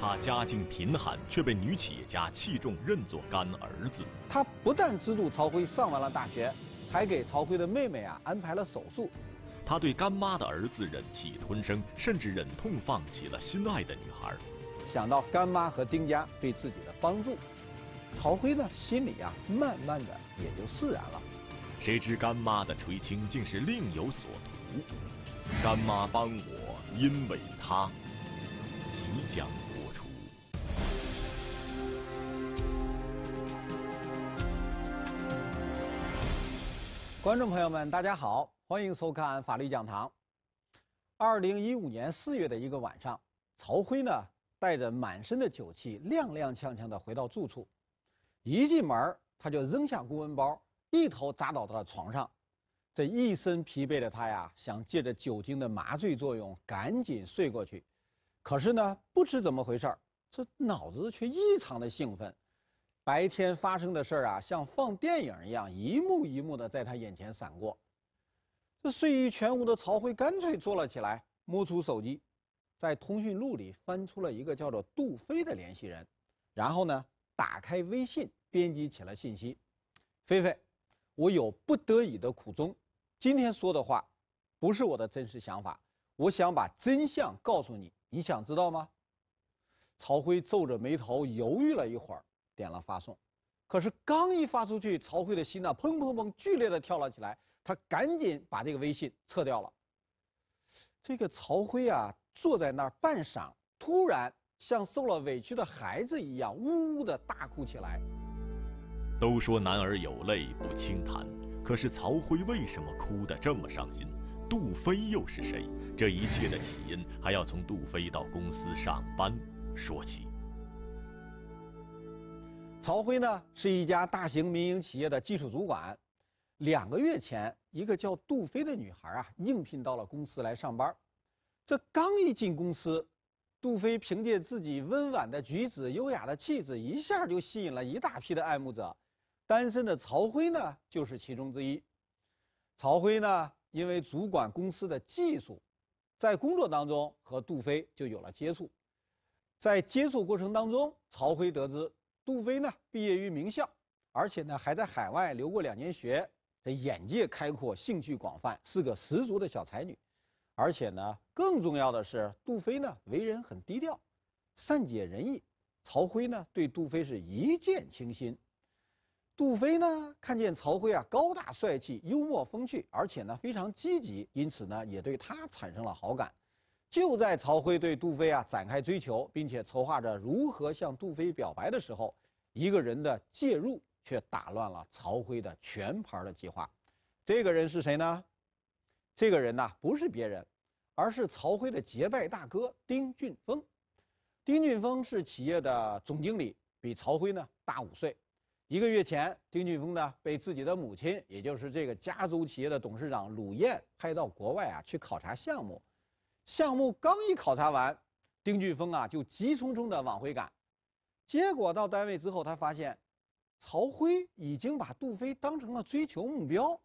他家境贫寒，却被女企业家器重，认作干儿子。他不但资助曹辉上完了大学，还给曹辉的妹妹啊安排了手术。他对干妈的儿子忍气吞声，甚至忍痛放弃了心爱的女孩。想到干妈和丁家对自己的帮助，曹辉呢心里啊慢慢的也就释然了。谁知干妈的垂青竟是另有所图。干妈帮我，因为他即将。观众朋友们，大家好，欢迎收看《法律讲堂》。二零一五年四月的一个晚上，曹辉呢带着满身的酒气，踉踉跄跄的回到住处，一进门他就扔下公文包，一头砸倒在了床上。这一身疲惫的他呀，想借着酒精的麻醉作用，赶紧睡过去。可是呢，不知怎么回事儿，这脑子却异常的兴奋。白天发生的事儿啊，像放电影一样，一幕一幕的在他眼前闪过。这睡意全无的曹辉干脆坐了起来，摸出手机，在通讯录里翻出了一个叫做杜飞的联系人，然后呢，打开微信，编辑起了信息：“飞飞，我有不得已的苦衷，今天说的话，不是我的真实想法。我想把真相告诉你，你想知道吗？”曹辉皱着眉头，犹豫了一会儿。点了发送，可是刚一发出去，曹辉的心呐砰砰砰，剧烈的跳了起来。他赶紧把这个微信撤掉了。这个曹辉啊，坐在那儿半晌，突然像受了委屈的孩子一样，呜呜的大哭起来。都说男儿有泪不轻弹，可是曹辉为什么哭得这么伤心？杜飞又是谁？这一切的起因还要从杜飞到公司上班说起。曹辉呢是一家大型民营企业的技术主管。两个月前，一个叫杜飞的女孩啊应聘到了公司来上班。这刚一进公司，杜飞凭借自己温婉的举止、优雅的气质，一下就吸引了一大批的爱慕者。单身的曹辉呢就是其中之一。曹辉呢因为主管公司的技术，在工作当中和杜飞就有了接触。在接触过程当中，曹辉得知。杜飞呢，毕业于名校，而且呢还在海外留过两年学，这眼界开阔，兴趣广泛，是个十足的小才女。而且呢，更重要的是，杜飞呢为人很低调，善解人意。曹辉呢对杜飞是一见倾心。杜飞呢看见曹辉啊高大帅气，幽默风趣，而且呢非常积极，因此呢也对他产生了好感。就在曹辉对杜飞啊展开追求，并且筹划着如何向杜飞表白的时候，一个人的介入却打乱了曹辉的全盘的计划。这个人是谁呢？这个人呢不是别人，而是曹辉的结拜大哥丁俊峰。丁俊峰是企业的总经理，比曹辉呢大五岁。一个月前，丁俊峰呢被自己的母亲，也就是这个家族企业的董事长鲁燕派到国外啊去考察项目。项目刚一考察完，丁俊峰啊就急匆匆地往回赶，结果到单位之后，他发现曹辉已经把杜飞当成了追求目标。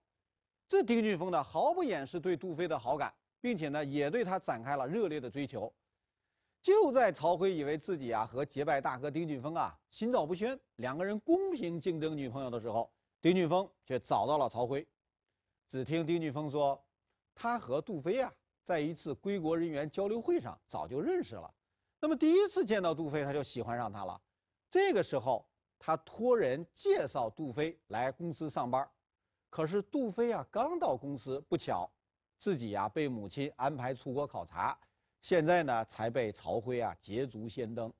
这丁俊峰呢毫不掩饰对杜飞的好感，并且呢也对他展开了热烈的追求。就在曹辉以为自己啊和结拜大哥丁俊峰啊心照不宣，两个人公平竞争女朋友的时候，丁俊峰却找到了曹辉。只听丁俊峰说：“他和杜飞啊。”在一次归国人员交流会上，早就认识了。那么第一次见到杜飞，他就喜欢上他了。这个时候，他托人介绍杜飞来公司上班。可是杜飞啊，刚到公司，不巧，自己呀被母亲安排出国考察，现在呢才被曹辉啊捷足先登。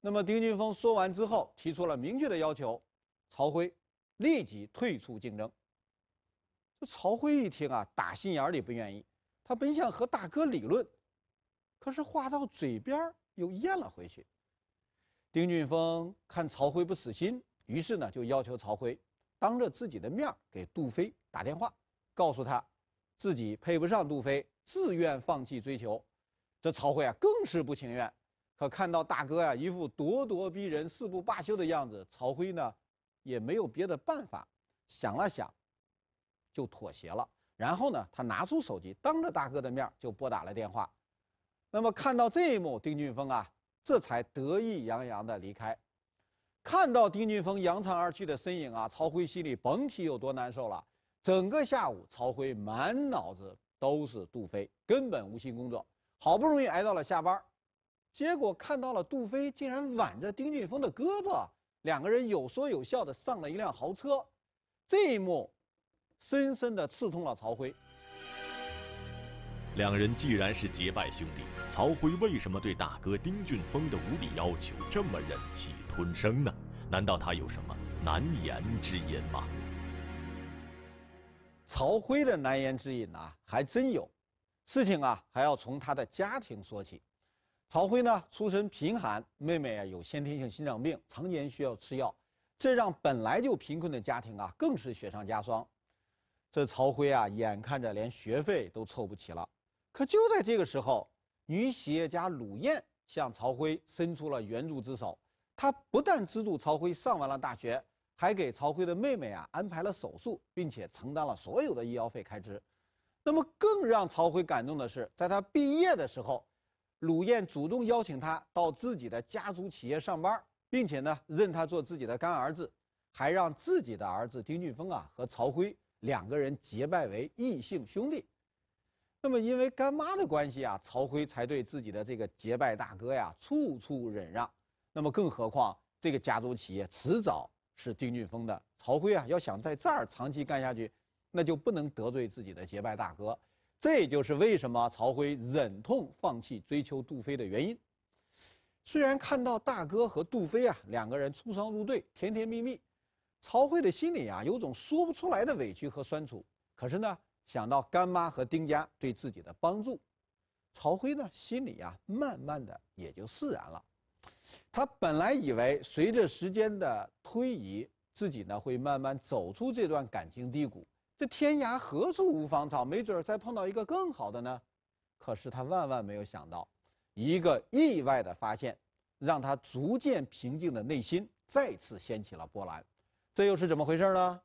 那么丁俊峰说完之后，提出了明确的要求：曹辉立即退出竞争。这曹辉一听啊，打心眼里不愿意。他本想和大哥理论，可是话到嘴边又咽了回去。丁俊峰看曹辉不死心，于是呢就要求曹辉当着自己的面给杜飞打电话，告诉他自己配不上杜飞，自愿放弃追求。这曹辉啊更是不情愿，可看到大哥呀一副咄咄逼人、誓不罢休的样子，曹辉呢也没有别的办法，想了想，就妥协了。然后呢，他拿出手机，当着大哥的面就拨打了电话。那么看到这一幕，丁俊峰啊，这才得意洋洋的离开。看到丁俊峰扬长而去的身影啊，曹辉心里甭提有多难受了。整个下午，曹辉满脑子都是杜飞，根本无心工作。好不容易挨到了下班，结果看到了杜飞竟然挽着丁俊峰的胳膊，两个人有说有笑的上了一辆豪车。这一幕。深深的刺痛了曹辉。两人既然是结拜兄弟，曹辉为什么对大哥丁俊峰的无理要求这么忍气吞声呢？难道他有什么难言之隐吗？曹辉的难言之隐啊，还真有。事情啊，还要从他的家庭说起。曹辉呢，出身贫寒，妹妹啊有先天性心脏病，常年需要吃药，这让本来就贫困的家庭啊，更是雪上加霜。这曹辉啊，眼看着连学费都凑不齐了，可就在这个时候，女企业家鲁艳向曹辉伸出了援助之手。她不但资助曹辉上完了大学，还给曹辉的妹妹啊安排了手术，并且承担了所有的医药费开支。那么更让曹辉感动的是，在他毕业的时候，鲁艳主动邀请他到自己的家族企业上班，并且呢认他做自己的干儿子，还让自己的儿子丁俊峰啊和曹辉。两个人结拜为异姓兄弟，那么因为干妈的关系啊，曹辉才对自己的这个结拜大哥呀处处忍让。那么更何况这个家族企业迟早是丁俊峰的，曹辉啊要想在这儿长期干下去，那就不能得罪自己的结拜大哥。这也就是为什么曹辉忍痛放弃追求杜飞的原因。虽然看到大哥和杜飞啊两个人出双入对，甜甜蜜蜜。曹辉的心里啊，有种说不出来的委屈和酸楚。可是呢，想到干妈和丁家对自己的帮助，曹辉呢心里啊，慢慢的也就释然了。他本来以为随着时间的推移，自己呢会慢慢走出这段感情低谷。这天涯何处无芳草，没准儿再碰到一个更好的呢。可是他万万没有想到，一个意外的发现，让他逐渐平静的内心再次掀起了波澜。这又是怎么回事呢？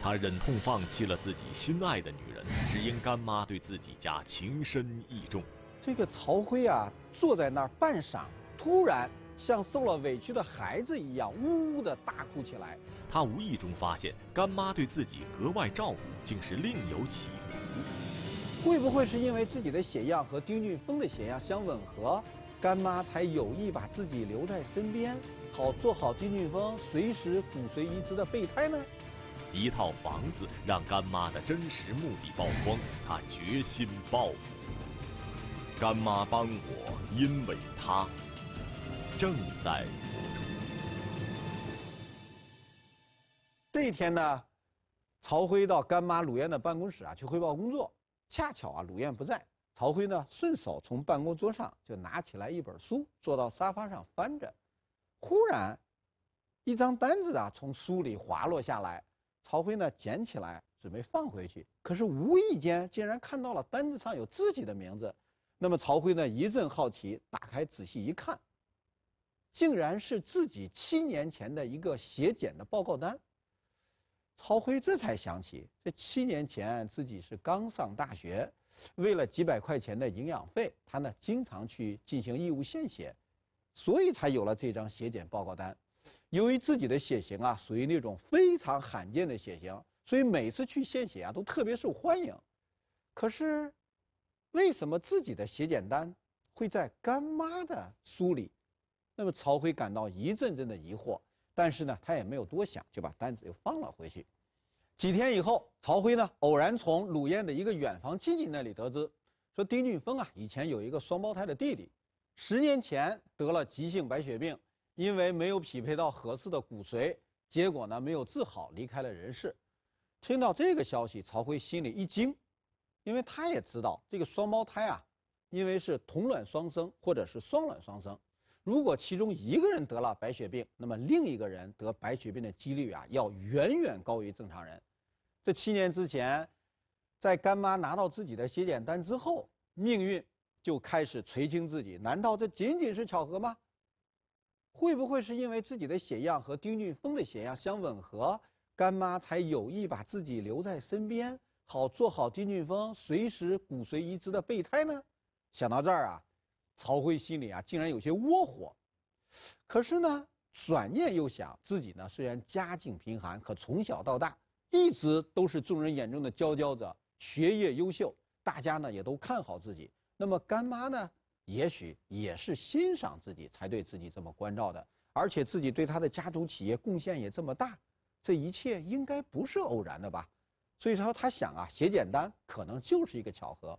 他忍痛放弃了自己心爱的女人，只因干妈对自己家情深意重。这个曹辉啊，坐在那儿半晌，突然像受了委屈的孩子一样，呜呜的大哭起来。他无意中发现干妈对自己格外照顾，竟是另有企图。会不会是因为自己的血样和丁俊峰的血样相吻合，干妈才有意把自己留在身边？好做好金俊峰随时骨髓移植的备胎呢？一套房子让干妈的真实目的曝光，她决心报复。干妈帮我，因为她正在这一天呢。曹辉到干妈鲁艳的办公室啊去汇报工作，恰巧啊鲁艳不在，曹辉呢顺手从办公桌上就拿起来一本书，坐到沙发上翻着。忽然，一张单子啊从书里滑落下来，曹辉呢捡起来准备放回去，可是无意间竟然看到了单子上有自己的名字。那么曹辉呢一阵好奇，打开仔细一看，竟然是自己七年前的一个血检的报告单。曹辉这才想起，这七年前自己是刚上大学，为了几百块钱的营养费，他呢经常去进行义务献血。所以才有了这张血检报告单。由于自己的血型啊属于那种非常罕见的血型，所以每次去献血啊都特别受欢迎。可是，为什么自己的血检单会在干妈的书里？那么曹辉感到一阵阵的疑惑。但是呢，他也没有多想，就把单子又放了回去。几天以后，曹辉呢偶然从鲁燕的一个远房亲戚那里得知，说丁俊峰啊以前有一个双胞胎的弟弟。十年前得了急性白血病，因为没有匹配到合适的骨髓，结果呢没有治好，离开了人世。听到这个消息，曹辉心里一惊，因为他也知道这个双胞胎啊，因为是同卵双生或者是双卵双生，如果其中一个人得了白血病，那么另一个人得白血病的几率啊要远远高于正常人。这七年之前，在干妈拿到自己的血检单之后，命运。就开始垂青自己，难道这仅仅是巧合吗？会不会是因为自己的血样和丁俊峰的血样相吻合，干妈才有意把自己留在身边，好做好丁俊峰随时骨髓移植的备胎呢？想到这儿啊，曹辉心里啊竟然有些窝火。可是呢，转念又想，自己呢虽然家境贫寒，可从小到大一直都是众人眼中的佼佼者，学业优秀，大家呢也都看好自己。那么干妈呢？也许也是欣赏自己才对自己这么关照的，而且自己对他的家族企业贡献也这么大，这一切应该不是偶然的吧？所以说，他想啊，写简单可能就是一个巧合。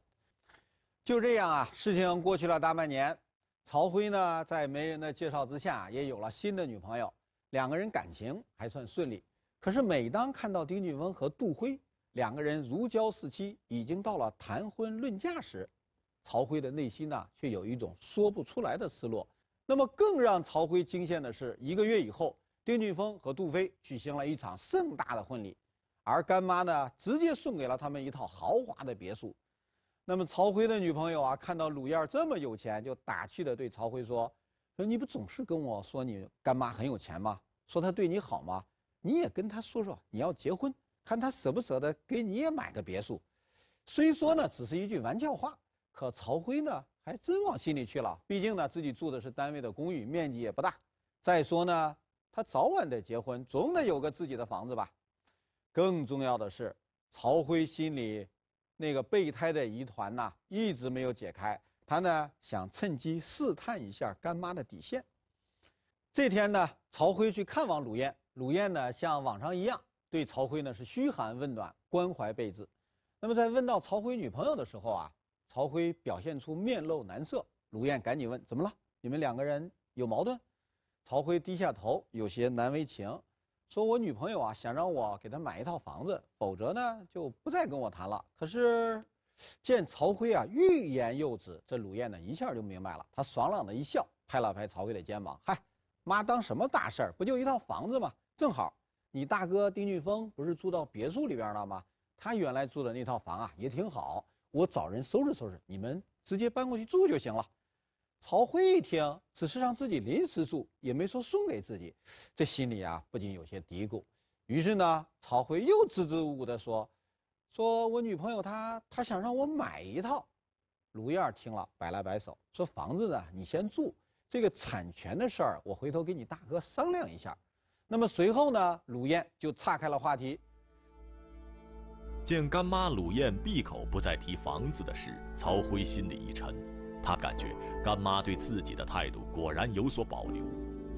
就这样啊，事情过去了大半年，曹辉呢在媒人的介绍之下也有了新的女朋友，两个人感情还算顺利。可是每当看到丁俊峰和杜辉两个人如胶似漆，已经到了谈婚论嫁时，曹辉的内心呢，却有一种说不出来的失落。那么，更让曹辉惊羡的是，一个月以后，丁俊峰和杜飞举行了一场盛大的婚礼，而干妈呢，直接送给了他们一套豪华的别墅。那么，曹辉的女朋友啊，看到鲁艳这么有钱，就打趣的对曹辉说：“说你不总是跟我说你干妈很有钱吗？说她对你好吗？你也跟她说说，你要结婚，看她舍不舍得给你也买个别墅。”虽说呢，只是一句玩笑话。可曹辉呢，还真往心里去了。毕竟呢，自己住的是单位的公寓，面积也不大。再说呢，他早晚得结婚，总得有个自己的房子吧。更重要的是，曹辉心里那个备胎的疑团呐，一直没有解开。他呢，想趁机试探一下干妈的底线。这天呢，曹辉去看望鲁艳，鲁艳呢，像往常一样对曹辉呢是嘘寒问暖，关怀备至。那么在问到曹辉女朋友的时候啊。曹辉表现出面露难色，鲁艳赶紧问：“怎么了？你们两个人有矛盾？”曹辉低下头，有些难为情，说：“我女朋友啊，想让我给她买一套房子，否则呢，就不再跟我谈了。”可是，见曹辉啊欲言又止，这鲁艳呢一下就明白了，她爽朗的一笑，拍了拍曹辉的肩膀：“嗨，妈当什么大事儿？不就一套房子吗？正好，你大哥丁俊峰不是住到别墅里边了吗？他原来住的那套房啊也挺好。”我找人收拾收拾，你们直接搬过去住就行了。曹辉一听，只是让自己临时住，也没说送给自己，这心里啊，不禁有些嘀咕。于是呢，曹辉又支支吾吾地说：“说我女朋友她她想让我买一套。”卢燕听了，摆了摆手，说：“房子呢，你先住，这个产权的事儿，我回头跟你大哥商量一下。”那么随后呢，卢燕就岔开了话题。见干妈鲁艳闭口不再提房子的事，曹辉心里一沉，他感觉干妈对自己的态度果然有所保留。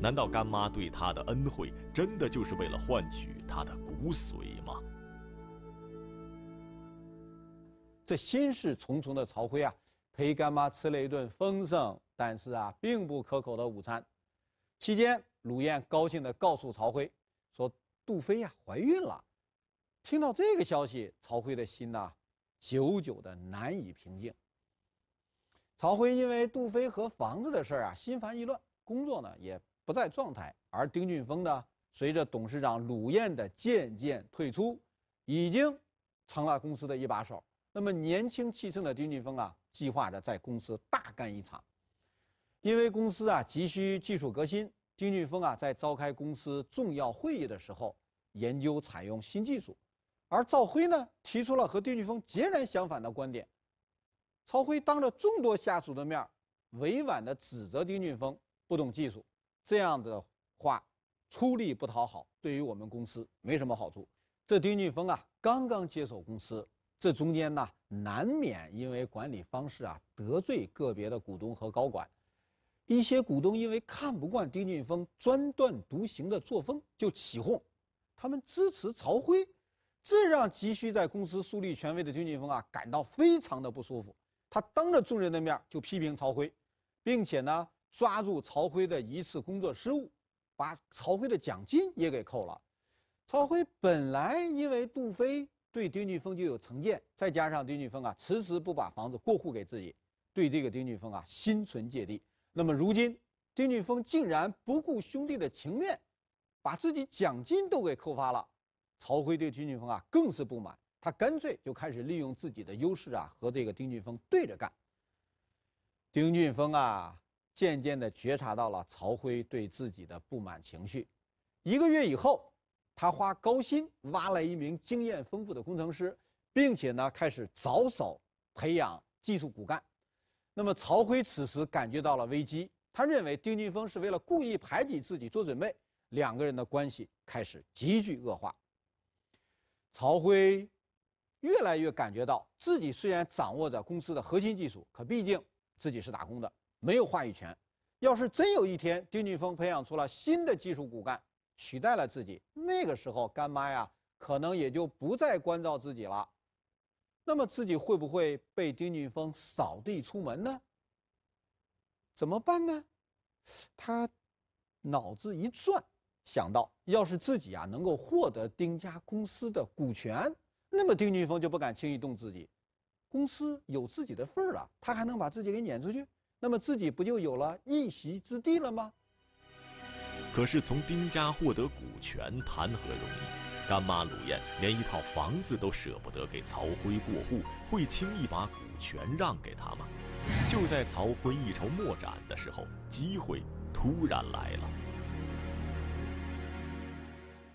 难道干妈对他的恩惠，真的就是为了换取他的骨髓吗？这心事重重的曹辉啊，陪干妈吃了一顿丰盛但是啊并不可口的午餐。期间，鲁燕高兴地告诉曹辉说：“杜飞呀，怀孕了。”听到这个消息，曹辉的心呐，久久的难以平静。曹辉因为杜飞和房子的事儿啊，心烦意乱，工作呢也不在状态。而丁俊峰呢，随着董事长鲁燕的渐渐退出，已经成了公司的一把手。那么年轻气盛的丁俊峰啊，计划着在公司大干一场，因为公司啊急需技术革新。丁俊峰啊，在召开公司重要会议的时候，研究采用新技术。而赵辉呢，提出了和丁俊峰截然相反的观点。曹辉当着众多下属的面，委婉地指责丁俊峰不懂技术，这样的话，出力不讨好，对于我们公司没什么好处。这丁俊峰啊，刚刚接手公司，这中间呢，难免因为管理方式啊，得罪个别的股东和高管。一些股东因为看不惯丁俊峰专断独行的作风，就起哄，他们支持曹辉。这让急需在公司树立权威的丁俊峰啊感到非常的不舒服。他当着众人的面就批评曹辉，并且呢抓住曹辉的一次工作失误，把曹辉的奖金也给扣了。曹辉本来因为杜飞对丁俊峰就有成见，再加上丁俊峰啊迟迟不把房子过户给自己，对这个丁俊峰啊心存芥蒂。那么如今丁俊峰竟然不顾兄弟的情面，把自己奖金都给扣发了。曹辉对丁俊峰啊更是不满，他干脆就开始利用自己的优势啊和这个丁俊峰对着干。丁俊峰啊渐渐地觉察到了曹辉对自己的不满情绪。一个月以后，他花高薪挖来一名经验丰富的工程师，并且呢开始着手培养技术骨干。那么曹辉此时感觉到了危机，他认为丁俊峰是为了故意排挤自己做准备，两个人的关系开始急剧恶化。曹辉越来越感觉到，自己虽然掌握着公司的核心技术，可毕竟自己是打工的，没有话语权。要是真有一天丁俊峰培养出了新的技术骨干，取代了自己，那个时候干妈呀，可能也就不再关照自己了。那么自己会不会被丁俊峰扫地出门呢？怎么办呢？他脑子一转。想到，要是自己啊能够获得丁家公司的股权，那么丁俊峰就不敢轻易动自己，公司有自己的份儿了，他还能把自己给撵出去？那么自己不就有了一席之地了吗？可是从丁家获得股权谈何容易？干妈鲁艳连一套房子都舍不得给曹辉过户，会轻易把股权让给他吗？就在曹辉一筹莫展的时候，机会突然来了。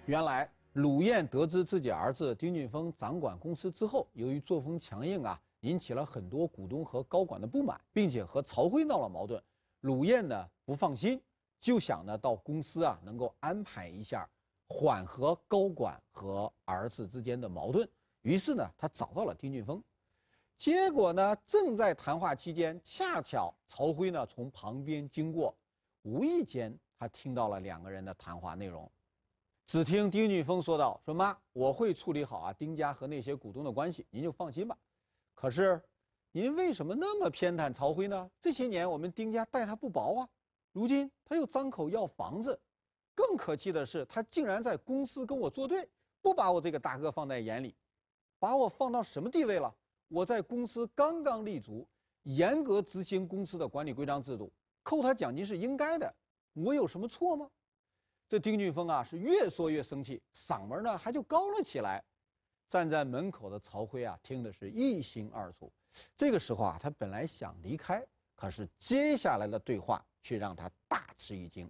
原来鲁燕得知自己儿子丁俊峰掌管公司之后，由于作风强硬啊，引起了很多股东和高管的不满，并且和曹辉闹了矛盾。鲁燕呢不放心，就想呢到公司啊能够安排一下，缓和高管和儿子之间的矛盾。于是呢，他找到了丁俊峰。结果呢，正在谈话期间，恰巧曹辉呢从旁边经过，无意间他听到了两个人的谈话内容。只听丁俊峰说道：“说妈，我会处理好啊，丁家和那些股东的关系，您就放心吧。可是，您为什么那么偏袒曹辉呢？这些年我们丁家待他不薄啊，如今他又张口要房子，更可气的是，他竟然在公司跟我作对，不把我这个大哥放在眼里，把我放到什么地位了？我在公司刚刚立足，严格执行公司的管理规章制度，扣他奖金是应该的，我有什么错吗？”这丁俊峰啊，是越说越生气，嗓门呢还就高了起来。站在门口的曹辉啊，听的是一清二楚。这个时候啊，他本来想离开，可是接下来的对话却让他大吃一惊。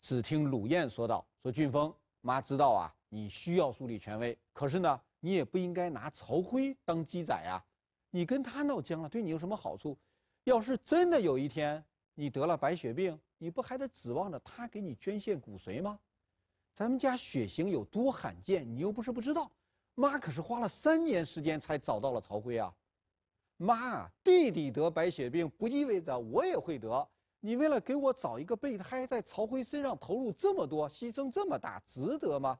只听鲁燕说道：“说俊峰，妈知道啊，你需要树立权威，可是呢，你也不应该拿曹辉当鸡仔啊。你跟他闹僵了，对你有什么好处？要是真的有一天……”你得了白血病，你不还得指望着他给你捐献骨髓吗？咱们家血型有多罕见，你又不是不知道。妈可是花了三年时间才找到了曹辉啊！妈，弟弟得白血病不意味着我也会得。你为了给我找一个备胎，在曹辉身上投入这么多，牺牲这么大，值得吗？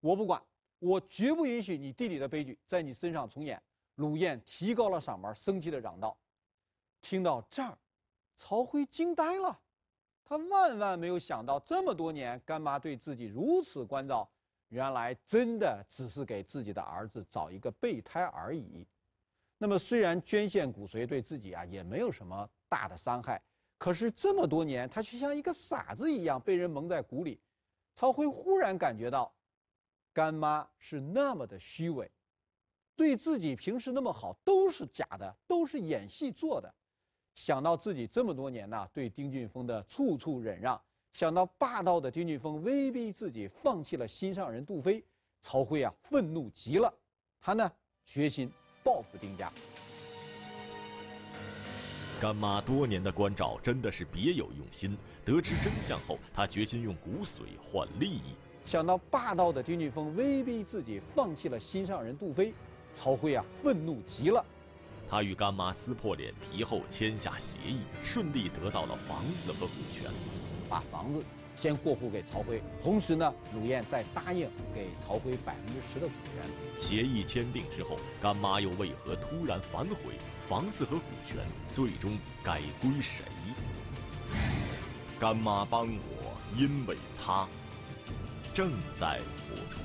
我不管，我绝不允许你弟弟的悲剧在你身上重演。鲁燕提高了嗓门，生气地嚷道：“听到这儿。”曹辉惊呆了，他万万没有想到，这么多年干妈对自己如此关照，原来真的只是给自己的儿子找一个备胎而已。那么，虽然捐献骨髓对自己啊也没有什么大的伤害，可是这么多年他却像一个傻子一样被人蒙在鼓里。曹辉忽然感觉到，干妈是那么的虚伪，对自己平时那么好都是假的，都是演戏做的。想到自己这么多年呢对丁俊峰的处处忍让，想到霸道的丁俊峰威逼自己放弃了心上人杜飞，曹辉啊愤怒极了，他呢决心报复丁家。干妈多年的关照真的是别有用心，得知真相后，他决心用骨髓换利益。想到霸道的丁俊峰威逼自己放弃了心上人杜飞，曹辉啊愤怒极了。他与干妈撕破脸皮后，签下协议，顺利得到了房子和股权，把房子先过户给曹辉，同时呢，鲁燕再答应给曹辉百分之十的股权。协议签订之后，干妈又为何突然反悔？房子和股权最终该归谁？干妈帮我，因为她正在播出。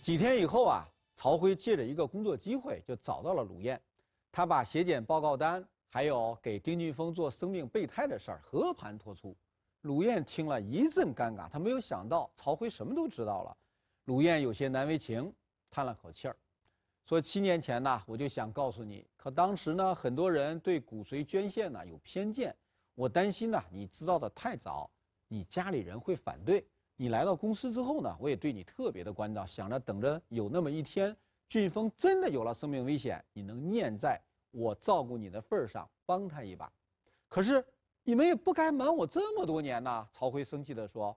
几天以后啊。曹辉借着一个工作机会就找到了鲁艳，他把血检报告单还有给丁俊峰做生命备胎的事儿和盘托出。鲁艳听了一阵尴尬，他没有想到曹辉什么都知道了，鲁艳有些难为情，叹了口气儿，说七年前呢我就想告诉你，可当时呢很多人对骨髓捐献呢有偏见，我担心呢你知道的太早，你家里人会反对。你来到公司之后呢，我也对你特别的关照，想着等着有那么一天，俊峰真的有了生命危险，你能念在我照顾你的份儿上帮他一把。可是你们也不该瞒我这么多年呐！曹辉生气地说：“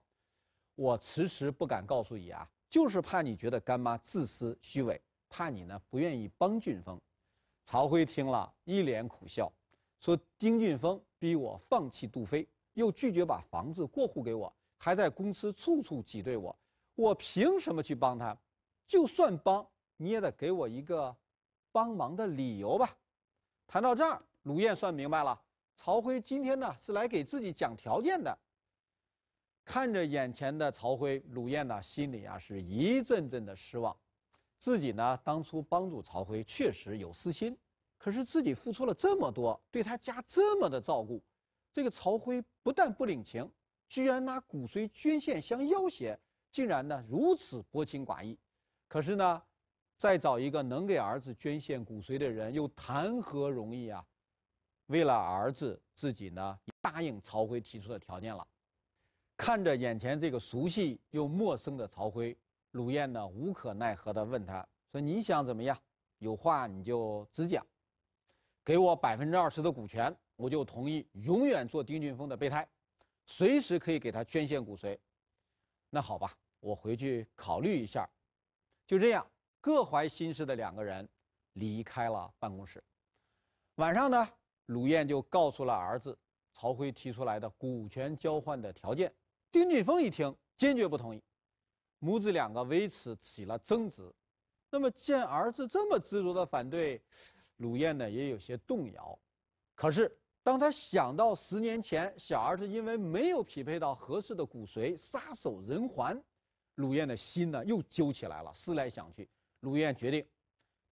我迟迟不敢告诉你啊，就是怕你觉得干妈自私虚伪，怕你呢不愿意帮俊峰。”曹辉听了一脸苦笑，说：“丁俊峰逼我放弃杜飞，又拒绝把房子过户给我。”还在公司处处挤兑我，我凭什么去帮他？就算帮，你也得给我一个帮忙的理由吧。谈到这儿，鲁燕算明白了，曹辉今天呢是来给自己讲条件的。看着眼前的曹辉，鲁燕呢心里啊是一阵阵的失望。自己呢当初帮助曹辉确实有私心，可是自己付出了这么多，对他家这么的照顾，这个曹辉不但不领情。居然拿骨髓捐献相要挟，竟然呢如此薄情寡义。可是呢，再找一个能给儿子捐献骨髓的人又谈何容易啊！为了儿子，自己呢答应曹辉提出的条件了。看着眼前这个熟悉又陌生的曹辉，鲁燕呢无可奈何的问他：“说你想怎么样？有话你就直讲。给我百分之二十的股权，我就同意永远做丁俊峰的备胎。”随时可以给他捐献骨髓，那好吧，我回去考虑一下。就这样，各怀心事的两个人离开了办公室。晚上呢，鲁燕就告诉了儿子曹辉提出来的股权交换的条件。丁俊峰一听，坚决不同意，母子两个为此起了争执。那么见儿子这么执着的反对，鲁燕呢也有些动摇。可是。当他想到十年前小儿子因为没有匹配到合适的骨髓，撒手人寰，鲁燕的心呢又揪起来了。思来想去，鲁燕决定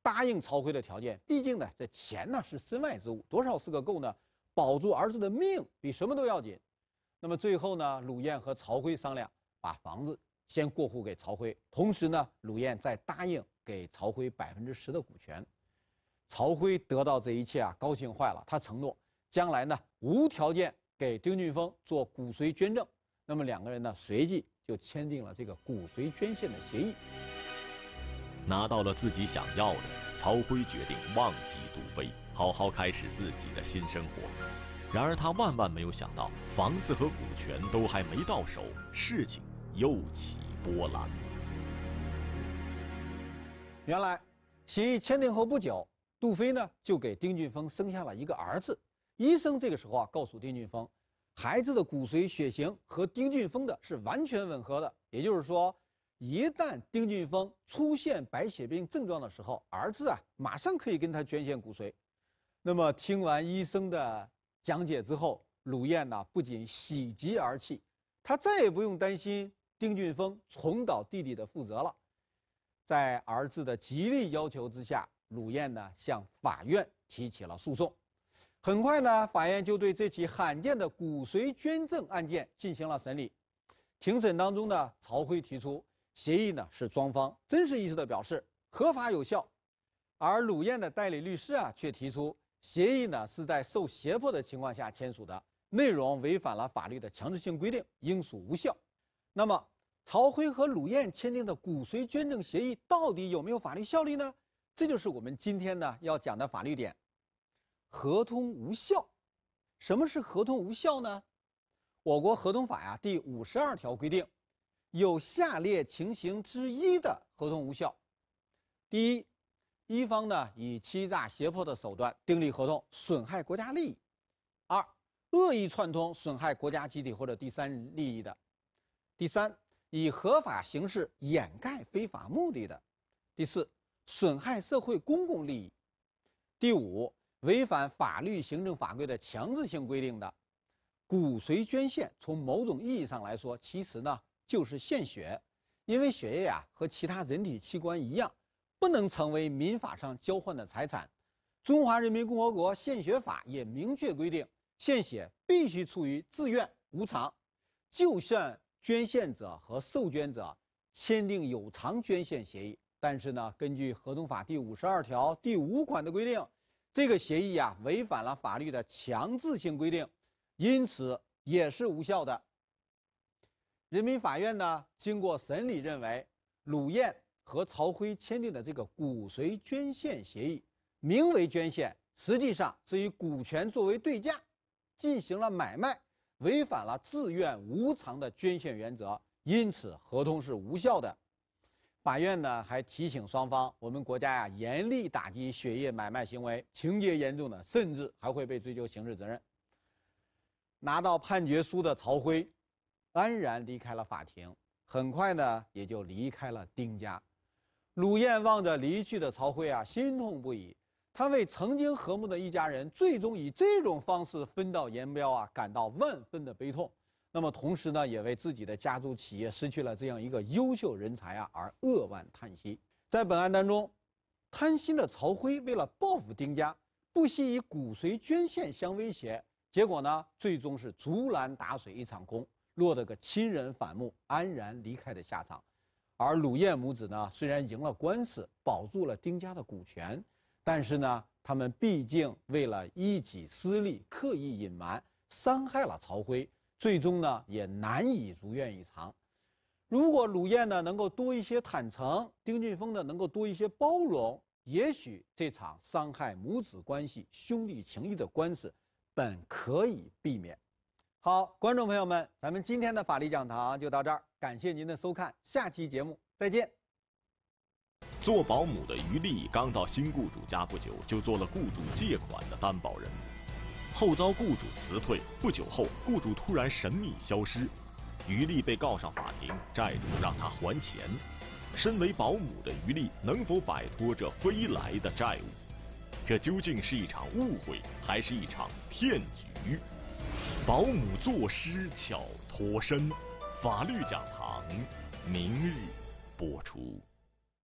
答应曹辉的条件。毕竟呢，这钱呢是身外之物，多少是个够呢？保住儿子的命比什么都要紧。那么最后呢，鲁燕和曹辉商量，把房子先过户给曹辉，同时呢，鲁燕再答应给曹辉百分之十的股权。曹辉得到这一切啊，高兴坏了。他承诺。将来呢，无条件给丁俊峰做骨髓捐赠。那么两个人呢，随即就签订了这个骨髓捐献的协议，拿到了自己想要的。曹辉决定忘记杜飞，好好开始自己的新生活。然而他万万没有想到，房子和股权都还没到手，事情又起波澜。原来，协议签订后不久，杜飞呢就给丁俊峰生下了一个儿子。医生这个时候啊，告诉丁俊峰，孩子的骨髓血型和丁俊峰的是完全吻合的，也就是说，一旦丁俊峰出现白血病症状的时候，儿子啊马上可以跟他捐献骨髓。那么听完医生的讲解之后，鲁艳呢不仅喜极而泣，她再也不用担心丁俊峰重蹈弟弟的覆辙了。在儿子的极力要求之下，鲁艳呢向法院提起了诉讼。很快呢，法院就对这起罕见的骨髓捐赠案件进行了审理。庭审当中呢，曹辉提出协议呢是双方真实意思的表示，合法有效；而鲁燕的代理律师啊却提出协议呢是在受胁迫的情况下签署的，内容违反了法律的强制性规定，应属无效。那么，曹辉和鲁燕签订的骨髓捐赠协议到底有没有法律效力呢？这就是我们今天呢要讲的法律点。合同无效，什么是合同无效呢？我国合同法呀第五十二条规定，有下列情形之一的合同无效：第一，一方呢以欺诈、胁迫的手段订立合同，损害国家利益；二，恶意串通，损害国家、集体或者第三人利益的；第三，以合法形式掩盖非法目的的；第四，损害社会公共利益；第五。违反法律、行政法规的强制性规定的骨髓捐献，从某种意义上来说，其实呢就是献血，因为血液啊和其他人体器官一样，不能成为民法上交换的财产。中华人民共和国献血法也明确规定，献血必须出于自愿、无偿。就算捐献者和受捐者签订有偿捐献协议，但是呢，根据合同法第五十二条第五款的规定。这个协议啊违反了法律的强制性规定，因此也是无效的。人民法院呢经过审理认为，鲁燕和曹辉签订的这个骨髓捐献协议，名为捐献，实际上是以股权作为对价，进行了买卖，违反了自愿无偿的捐献原则，因此合同是无效的。法院呢还提醒双方，我们国家呀严厉打击血液买卖行为，情节严重的甚至还会被追究刑事责任。拿到判决书的曹辉，安然离开了法庭，很快呢也就离开了丁家。鲁燕望着离去的曹辉啊，心痛不已，他为曾经和睦的一家人最终以这种方式分道扬镳啊，感到万分的悲痛。那么同时呢，也为自己的家族企业失去了这样一个优秀人才啊而扼腕叹息。在本案当中，贪心的曹辉为了报复丁家，不惜以骨髓捐献相威胁，结果呢，最终是竹篮打水一场空，落得个亲人反目、安然离开的下场。而鲁燕母子呢，虽然赢了官司，保住了丁家的股权，但是呢，他们毕竟为了一己私利，刻意隐瞒，伤害了曹辉。最终呢，也难以如愿以偿。如果鲁彦呢能够多一些坦诚，丁俊峰呢能够多一些包容，也许这场伤害母子关系、兄弟情谊的官司本可以避免。好，观众朋友们，咱们今天的法律讲堂就到这儿，感谢您的收看，下期节目再见。做保姆的于丽刚到新雇主家不久，就做了雇主借款的担保人。后遭雇主辞退，不久后雇主突然神秘消失，于丽被告上法庭，债主让她还钱。身为保姆的于丽能否摆脱这飞来的债务？这究竟是一场误会，还是一场骗局？保姆作诗巧脱身，法律讲堂，明日播出。